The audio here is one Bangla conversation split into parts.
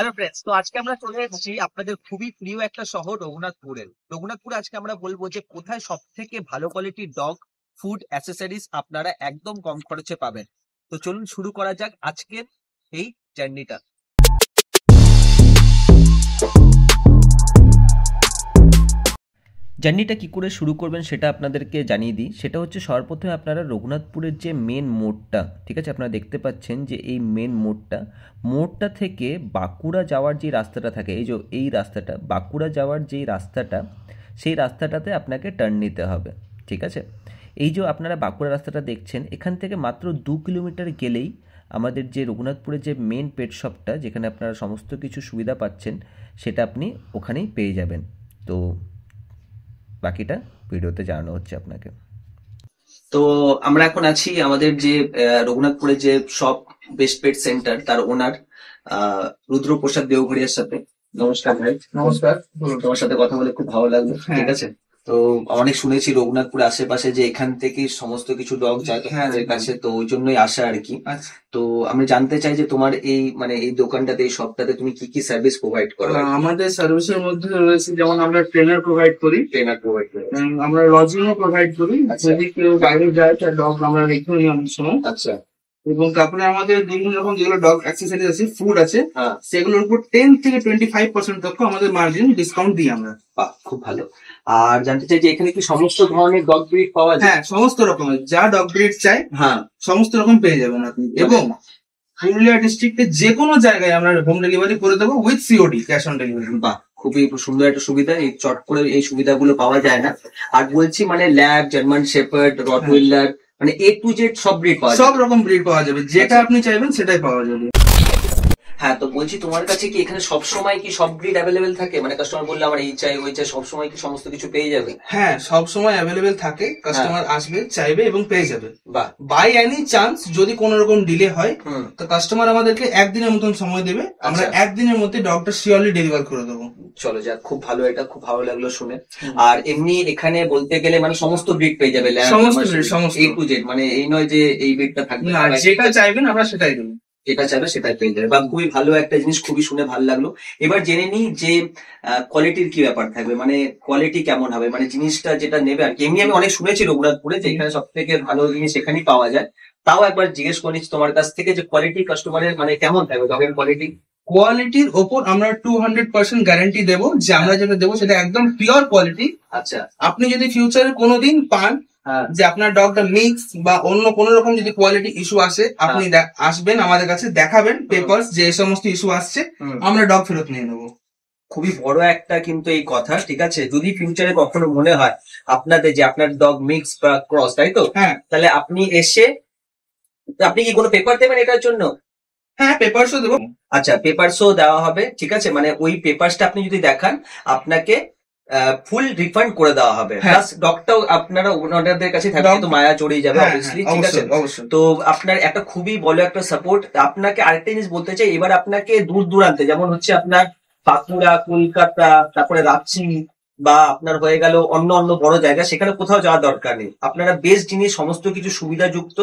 হ্যালো ফ্রেন্ডস তো আজকে আমরা চলে এসেছি আপনাদের খুবই প্রিয় একটা শহর রঘুনাথপুরের রঘুনাথপুর আজকে আমরা বলবো যে কোথায় সব থেকে ভালো কোয়ালিটির ডগ ফুড অ্যাসেসরিজ আপনারা একদম কম খরচে পাবেন তো চলুন শুরু করা যাক আজকের এই জার্নিটা জার্নিটা কী করে শুরু করবেন সেটা আপনাদেরকে জানিয়ে দিই সেটা হচ্ছে সর্বপ্রথমে আপনারা রঘুনাথপুরের যে মেন মোড়টা ঠিক আছে আপনারা দেখতে পাচ্ছেন যে এই মেন মোড়টা মোড়টা থেকে বাঁকুড়া যাওয়ার যে রাস্তাটা থাকে এই যে এই রাস্তাটা বাঁকুড়া যাওয়ার যেই রাস্তাটা সেই রাস্তাটাতে আপনাকে টার্ন নিতে হবে ঠিক আছে এই যে আপনারা বাঁকুড়া রাস্তাটা দেখছেন এখান থেকে মাত্র দু কিলোমিটার গেলেই আমাদের যে রঘুনাথপুরের যে মেন পেট শপটা যেখানে আপনারা সমস্ত কিছু সুবিধা পাচ্ছেন সেটা আপনি ওখানেই পেয়ে যাবেন তো বাকিটা ভিডিওতে জানানো হচ্ছে আপনাকে তো আমরা এখন আছি আমাদের যে রঘুনাথপুরে যে সব বেস্ট পেড সেন্টার তার ওনার রুদ্রপ্রসাদ দেওঘরিয়ার সাথে নমস্কার ভাই নমস্কার তোমার সাথে কথা বলে খুব ভালো লাগলো হ্যাঁ। ঠিক আছে তো অনেক শুনেছি রঘুনাথপুর আশেপাশে যে এখান থেকে সমস্ত কিছু ডগ যায় তোমাদের হ্যাঁ, কাছে তো ওই জন্যই আসা আর কি আচ্ছা। তো আমি জানতে চাই যে তোমার এই মানে এই দোকানটাতে এই সপ্তাহে তুমি কি কি সার্ভিস প্রোভাইড করো আমাদের সার্ভিসের মধ্যে রয়েছে যেমন আমরা ট্রেনার প্রোভাইড করি ট্রেনার প্রোভাইড করি আমরা আচ্ছা। লজিংও প্রোভাইড করি যদি কেউ বাইরে যায় তার ডগ আমরা রেখে নিই অনেক সময় আচ্ছা এবং তারপরে আমাদের বিভিন্ন রকম যেগুলো ডগ অ্যাক্সেসরিজ আছে ফুড আছে হ্যাঁ। সেগুলোর উপর টেন থেকে টোয়েন্টি ফাইভ পার্সেন্ট আমাদের মার্জিন ডিসকাউন্ট দিই আমরা খুব ভালো আর জানতে চাই যে এখানে কি সমস্ত ধরনের ডগ ব্রিড পাওয়া যায় হ্যাঁ সমস্ত রকমের যা ডগ ব্রিড চাই হ্যাঁ সমস্ত রকম পেয়ে যাবেন আপনি এবং পুরুলিয়া ডিস্ট্রিক্টে যে কোনো জায়গায় আমরা হোম ডেলিভারি করে দেবো with COD cash on delivery বাহ খুবই সুন্দর একটা সুবিধা এই চট করে এই সুবিধাগুলো পাওয়া যায় না আর বলছি মানে ল্যাব জার্মান শেপার্ড রটউইলার মানে এ টু জেড সব ব্রিড পাওয়া সব রকম ব্রিড পাওয়া যাবে যেটা আচ্ছা। আপনি চাইবেন সেটাই পাওয়া যাবে হ্যাঁ তো বলছি তোমার কাছে কি এখানে সব সময় কি সব গ্রিড অ্যাভেলেবেল থাকে মানে কাস্টমার বললে আমার এই চাই ওই চাই সব সময় কি সমস্ত কিছু পেয়ে যাবে হ্যাঁ সব সময় অ্যাভেলেবেল থাকে কাস্টমার হ্যাঁ। আসবে চাইবে এবং পেয়ে যাবে বাহ বাই এনি চান্স যদি কোনো রকম ডিলে হয় তো কাস্টমার আমাদেরকে একদিনের মতন সময় দেবে আচ্ছা। আমরা একদিনের মধ্যে ডক্টর সিওরলি ডেলিভার করে দেবো চলো যাক খুব ভালো এটা খুব ভালো লাগলো শুনে আর এমনি এখানে বলতে গেলে মানে সমস্ত গ্রিড পেয়ে যাবে সমস্ত সমস্ত এ টু জেড মানে এই নয় যে এই গ্রিডটা থাকবে না যেটা চাইবেন আমরা সেটাই দেবো যেটা চাইবে সেটাই পেয়ে যাবে বা খুবই ভালো একটা জিনিস খুবই শুনে ভালো লাগলো এবার জেনে নিই যে কোয়ালিটির কি ব্যাপার থাকবে মানে কোয়ালিটি কেমন হবে মানে জিনিসটা যেটা নেবে আর কি এমনি আমি অনেক শুনেছি রঘুনাথপুরে যে এখানে সব থেকে ভালো জিনিস এখানেই পাওয়া যায় তাও একবার জিজ্ঞেস করিস তোমার কাছ থেকে যে কোয়ালিটি কাস্টমারের মানে কেমন থাকবে তবে কোয়ালিটি কোয়ালিটির ওপর আমরা টু হান্ড্রেড পার্সেন্ট গ্যারান্টি দেবো যে আমরা যেটা দেবো সেটা একদম পিওর কোয়ালিটি আচ্ছা আপনি যদি ফিউচারে কোনোদিন পান হ্যাঁ, যে আপনার ডগটা মিক্স বা অন্য কোন রকম যদি কোয়ালিটি ইস্যু আসে আপনি হ্যাঁ। আসবেন আমাদের কাছে দেখাবেন পেপার যে এই সমস্ত ইস্যু আসছে আমরা ডগ ফেরত নিয়ে নেবো খুবই বড় একটা কিন্তু এই কথা ঠিক আছে যদি ফিউচারে কখনো মনে হয় আপনাদের যে আপনার ডগ মিক্স বা ক্রস তাই তো হ্যাঁ। তাহলে আপনি এসে আপনি কি কোনো পেপার দেবেন এটার জন্য হ্যাঁ পেপারসও দেবো আচ্ছা পেপারসও দেওয়া হবে ঠিক আছে মানে ওই পেপারসটা আপনি যদি দেখান আপনাকে ফুল রিফান্ড করে দেওয়া হবে প্লাস হ্যাঁ। ডকটাও আপনারা ওনাদের কাছে থাকবে তো মায়া চড়িয়ে যাবে অবভিয়াসলি হ্যাঁ, হ্যাঁ, ঠিক আছে তো আপনার একটা খুবই বলো একটা সাপোর্ট আপনাকে আরেকটা জিনিস বলতে চাই এবার আপনাকে দূর দূরান্তে যেমন হচ্ছে আপনার বাঁকুড়া কলকাতা তারপরে রাঁচি বা আপনার হয়ে গেল অন্য অন্য বড় জায়গা সেখানে কোথাও যাওয়ার দরকার নেই আপনারা বেশ জিনিস সমস্ত কিছু সুবিধাযুক্ত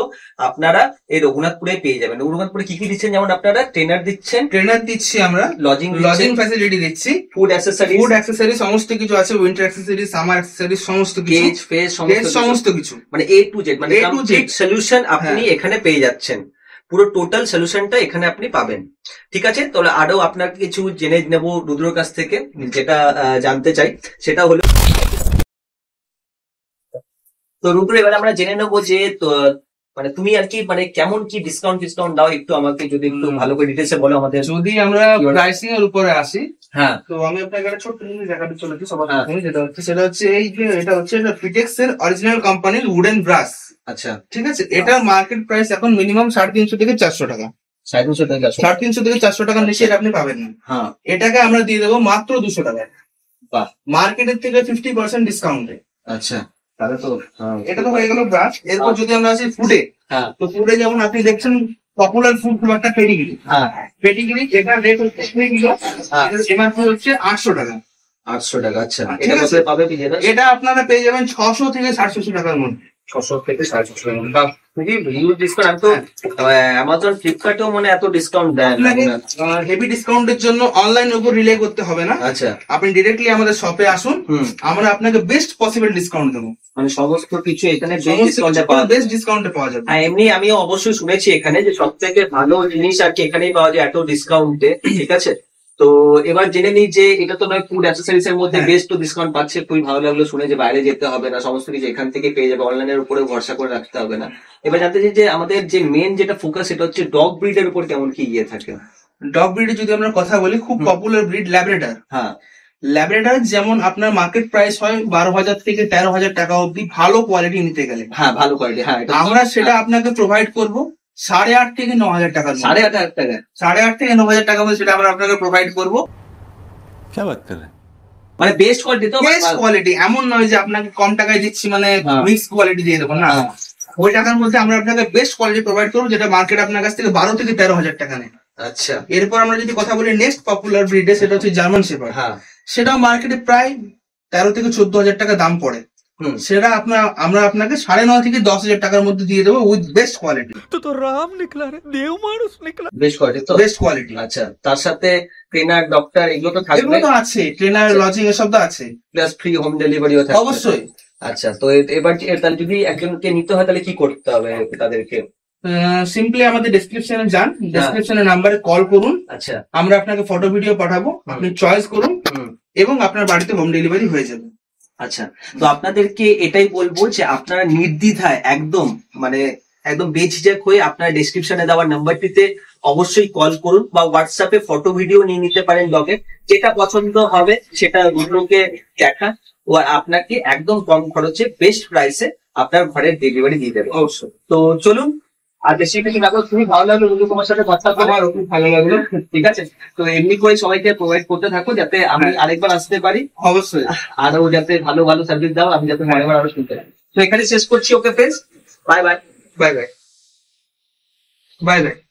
আপনারা এই রঘুনাথপুরে পেয়ে যাবেন রঘুনাথপুরে কি কি দিচ্ছেন যেমন আপনারা ট্রেনার দিচ্ছেন ট্রেনার দিচ্ছি আমরা লজিং লজিং ফ্যাসিলিটি দিচ্ছি ফুড অ্যাক্সেসারি ফুড অ্যাক্সেসারি সমস্ত কিছু আছে উইন্টার অ্যাক্সেসারি সামার অ্যাক্সেসারি সমস্ত কিছু গেজ ফেজ সমস্ত কিছু মানে এ টু জেড মানে এ টু জেড সলিউশন আপনি হ্যাঁ। এখানে পেয়ে যাচ্ছেন পুরো টোটাল সলিউশনটা এখানে আপনি পাবেন ঠিক আছে তাহলে আরো আপনার কিছু জেনে নেব রুদ্রর কাছ থেকে যেটা জানতে চাই সেটা হলো তো রুদ্র এবার আমরা জেনে নেবো যে মানে তুমি আর কি মানে কেমন কি ডিসকাউন্ট ডিসকাউন্ট দাও একটু আমাকে যদি একটু ভালো করে ডিটেলসে বলো আমাদের যদি আমরা প্রাইসিং এর উপরে আসি হ্যাঁ তো আমি আপনাকে একটা ছোট্ট জিনিস দেখাতে চলেছি সবার হ্যাঁ। যেটা হচ্ছে সেটা হচ্ছে এই যে এটা হচ্ছে ফিটেক্স এর অরিজিনাল কোম্পানির উডেন ব্রাশ আচ্ছা ঠিক আছে এটার মার্কেট প্রাইস এখন মিনিমাম সাড়ে তিনশো থেকে চারশো টাকা সাড়ে তিনশো টাকা সাড়ে তিনশো থেকে চারশো টাকার নিচে আপনি পাবেন না হ্যাঁ এটাকে আমরা দিয়ে দেবো মাত্র দুশো টাকা বাহ মার্কেটের থেকে ফিফটি পার্সেন্ট ডিসকাউন্টে আচ্ছা তাহলে তো হ্যাঁ। এটা তো হয়ে গেল ব্রাশ এরপর যদি আমরা আসি ফুডে হ্যাঁ তো ফুডে যেমন আপনি দেখছেন পপুলার ফুড খুব একটা পেডিগ্রি হ্যাঁ। পেডিগ্রি এটার রেট হচ্ছে কুড়ি কিলো হ্যাঁ। এমআরপি হচ্ছে আটশো টাকা আটশো টাকা আচ্ছা এটা আপনারা পেয়ে যাবেন ছশো থেকে সাতশো টাকার মধ্যে অ্যামাজন ফ্লিপকার্টেও মানে এত ডিসকাউন্ট দেয় মানে, জন্য অনলাইন রিলে করতে হবে না আচ্ছা আপনি ডিরেক্টলি আমাদের শপে আসুন আমরা আপনাকে বেস্ট পসিবল ডিসকাউন্ট দেবো মানে সমস্ত কিছু এখানে বেস্ট পাওয়া হ্যাঁ, এমনি আমি অবশ্যই শুনেছি এখানে যে সব থেকে ভালো জিনিস আর কি এখানেই পাওয়া যায় এত ডিসকাউন্টে ঠিক আছে তো এবার জেনে নিই যে এটা তো নয় ফুড অ্যাক্সেসরিজ এর মধ্যে হ্যাঁ। বেস্ট তো ডিসকাউন্ট পাচ্ছে খুবই ভালো লাগলো শুনে যে বাইরে যেতে হবে না সমস্ত কিছু এখান থেকে পেয়ে যাবে অনলাইনের উপরে ভরসা করে রাখতে হবে না এবার জানতে চাই যে আমাদের যে মেন যেটা ফোকাস সেটা হচ্ছে ডগ ব্রিডের উপর কেমন কি ইয়ে থাকে ডগ ব্রিডে যদি আমরা কথা বলি খুব পপুলার ব্রিড ল্যাবরেটর হ্যাঁ ল্যাবরেটর যেমন আপনার মার্কেট প্রাইস হয় বারো হাজার থেকে তেরো হাজার টাকা অব্দি ভালো কোয়ালিটি নিতে গেলে হ্যাঁ ভালো কোয়ালিটি হ্যাঁ আমরা হ্যাঁ। সেটা আপনাকে প্রোভাইড করবো সাড়ে আট থেকে ন হাজার টাকা সাড়ে আট হাজার টাকা সাড়ে আট থেকে ন হাজার টাকা সেটা আমরা আপনাকে প্রোভাইড করবো মানে বেস্ট কোয়ালিটি তো বেস্ট কোয়ালিটি এমন নয় যে আপনাকে কম টাকায় দিচ্ছি মানে মিক্স হ্যাঁ। কোয়ালিটি দিয়ে দেবো না হ্যাঁ। ওই টাকার মধ্যে আমরা আপনাকে বেস্ট কোয়ালিটি প্রোভাইড করবো যেটা মার্কেট আপনার কাছ থেকে বারো থেকে তেরো হাজার টাকা নেয় আচ্ছা এরপর আমরা যদি কথা বলি নেক্সট পপুলার ব্রিডে সেটা হচ্ছে জার্মান হ্যাঁ। শেপার সেটাও মার্কেটে প্রায় তেরো থেকে চোদ্দ হাজার টাকা দাম পড়ে সেটা আপনার আমরা আপনাকে সাড়ে নয় থেকে দশ হাজার টাকার মধ্যে দিয়ে দেবো উইথ বেস্ট কোয়ালিটি তো তো রাম নিকলা রে দেও মানুষ নিকলা বেস্ট কোয়ালিটি তো বেস্ট কোয়ালিটি আচ্ছা তার সাথে ট্রেনার ডক্টর এগুলো তো থাকবে এগুলো তো আছে ট্রেনার আচ্ছা। লজিং এসব তো আছে প্লাস ফ্রি হোম ডেলিভারিও থাকবে অবশ্যই আচ্ছা তো এবার তাহলে যদি একজনকে নিতে হয় তাহলে কি করতে হবে তাদেরকে সিম্পলি আমাদের ডেসক্রিপশনে যান ডেসক্রিপশনে নাম্বারে কল করুন আচ্ছা আমরা আপনাকে ফটো ভিডিও পাঠাবো আপনি চয়েস করুন এবং আপনার বাড়িতে হোম ডেলিভারি হয়ে যাবে আচ্ছা তো আপনাদেরকে এটাই বলবো যে আপনারা নির্দ্বিধায় একদম মানে একদম বেঝিঝাক হয়ে আপনারা ডিসক্রিপশনে দেওয়া নাম্বারটিতে অবশ্যই কল করুন বা হোয়াটসঅ্যাপে ফটো ভিডিও নিয়ে নিতে পারেন ব্লগে যেটা পছন্দ হবে সেটা অন্যকে দেখা ও আপনাকে একদম কম খরচে বেস্ট প্রাইসে আপনার ঘরের ডেলিভারি দিয়ে দেবে অবশ্যই তো চলুন আর বেশি কিছু না খুবই ভালো লাগলো রুদু তোমার সাথে কথা আমার খুব ভালো লাগলো ঠিক আছে তো এমনি করে সবাইকে প্রোভাইড করতে থাকো যাতে আমি হ্যাঁ। আরেকবার আসতে পারি অবশ্যই আরো যাতে ভালো ভালো সার্ভিস দাও আমি যাতে মনে আরো শুনতে পারি তো এখানে শেষ করছি okay friends bye bye bye bye bye by